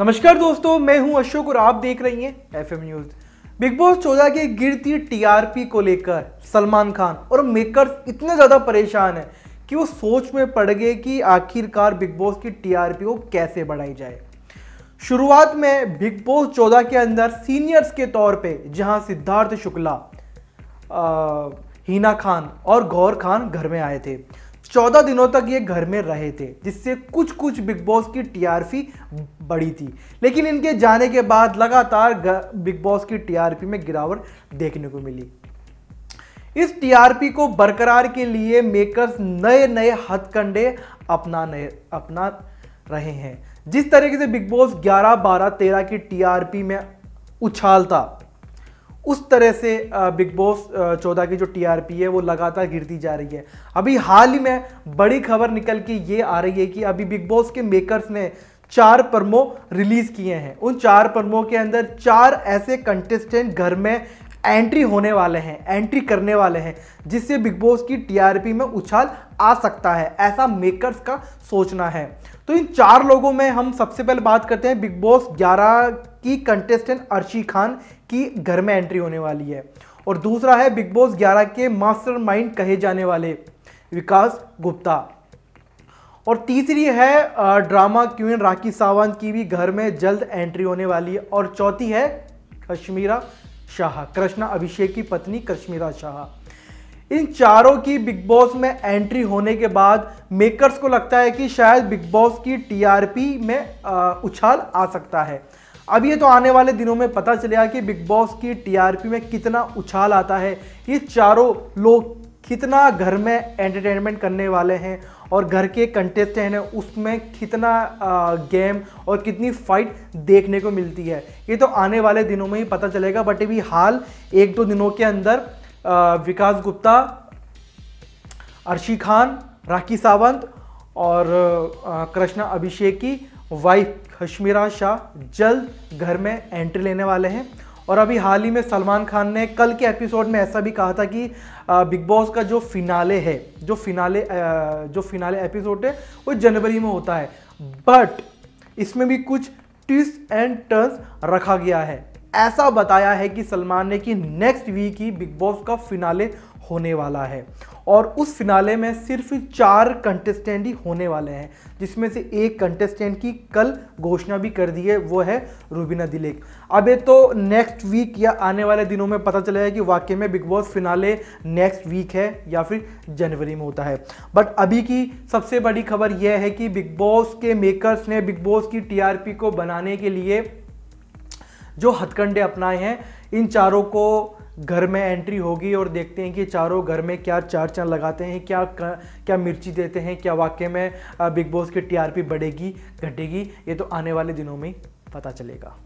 नमस्कार दोस्तों मैं हूं अशोक और आप देख रही हैं एफ न्यूज बिग बॉस चौदह के गिरती टीआरपी को लेकर सलमान खान और मेकर्स इतने ज़्यादा परेशान हैं कि वो सोच में पड़ गए कि आखिरकार बिग बॉस की टीआरपी को कैसे बढ़ाई जाए शुरुआत में बिग बॉस चौदह के अंदर सीनियर्स के तौर पे जहां सिद्धार्थ शुक्ला आ, हीना खान और गौर खान घर में आए थे चौदह दिनों तक ये घर में रहे थे जिससे कुछ कुछ बिग बॉस की टीआरपी बढ़ी थी लेकिन इनके जाने के बाद लगातार बिग बॉस की टीआरपी में गिरावट देखने को मिली इस टीआरपी को बरकरार के लिए मेकर्स नए नए हथकंडे अपना नए अपना रहे हैं जिस तरीके से बिग बॉस 11, 12, 13 की टीआरपी में उछालता उस तरह से बिग बॉस चौदह की जो टीआरपी है वो लगातार गिरती जा रही है अभी हाल ही में बड़ी खबर निकल के ये आ रही है कि अभी बिग बॉस के मेकर्स ने चार परमो रिलीज किए हैं उन चार प्रमो के अंदर चार ऐसे कंटेस्टेंट घर में एंट्री होने वाले हैं एंट्री करने वाले हैं जिससे बिग बॉस की टीआरपी में उछाल आ सकता है ऐसा मेकर्स का सोचना है तो इन चार लोगों में हम सबसे पहले बात करते हैं बिग बॉस 11 की कंटेस्टेंट अर्शी खान की घर में एंट्री होने वाली है और दूसरा है बिग बॉस 11 के मास्टर कहे जाने वाले विकास गुप्ता और तीसरी है ड्रामा क्वीन राखी सावंत की भी घर में जल्द एंट्री होने वाली है और चौथी है कश्मीरा शाह कृष्णा अभिषेक की पत्नी कश्मीरा शाह इन चारों की बिग बॉस में एंट्री होने के बाद मेकर्स को लगता है कि शायद बिग बॉस की टीआरपी में आ, उछाल आ सकता है अब ये तो आने वाले दिनों में पता चलेगा कि बिग बॉस की टीआरपी में कितना उछाल आता है ये चारों लोग कितना घर में एंटरटेनमेंट करने वाले हैं और घर के कंटेस्ट हैं उसमें कितना गेम और कितनी फाइट देखने को मिलती है ये तो आने वाले दिनों में ही पता चलेगा बट अभी हाल एक दो दिनों के अंदर विकास गुप्ता अर्शी खान राखी सावंत और कृष्णा अभिषेक की वाइफ कश्मीरा शाह जल्द घर में एंट्री लेने वाले हैं और अभी हाल ही में सलमान खान ने कल के एपिसोड में ऐसा भी कहा था कि बिग बॉस का जो फिनाले है जो फिनाले जो फिनाले एपिसोड है वो जनवरी में होता है बट इसमें भी कुछ ट्विस्ट एंड टर्न्स रखा गया है ऐसा बताया है कि सलमान ने कि नेक्स्ट वीक ही बिग बॉस का फिनाले होने वाला है और उस फिनाले में सिर्फ चार कंटेस्टेंट ही होने वाले हैं जिसमें से एक कंटेस्टेंट की कल घोषणा भी कर दी है वो है रूबीना दिलेक अब ये तो नेक्स्ट वीक या आने वाले दिनों में पता चलेगा कि वाकई में Bigg Boss finale next week है या फिर जनवरी में होता है बट अभी की सबसे बड़ी खबर यह है कि बिग बॉस के मेकर्स ने बिग बॉस की टीआरपी को बनाने के लिए जो हथकंडे अपनाए हैं इन चारों को घर में एंट्री होगी और देखते हैं कि चारों घर में क्या चार चार लगाते हैं क्या क्या मिर्ची देते हैं क्या वाकई में बिग बॉस की टीआरपी बढ़ेगी घटेगी ये तो आने वाले दिनों में पता चलेगा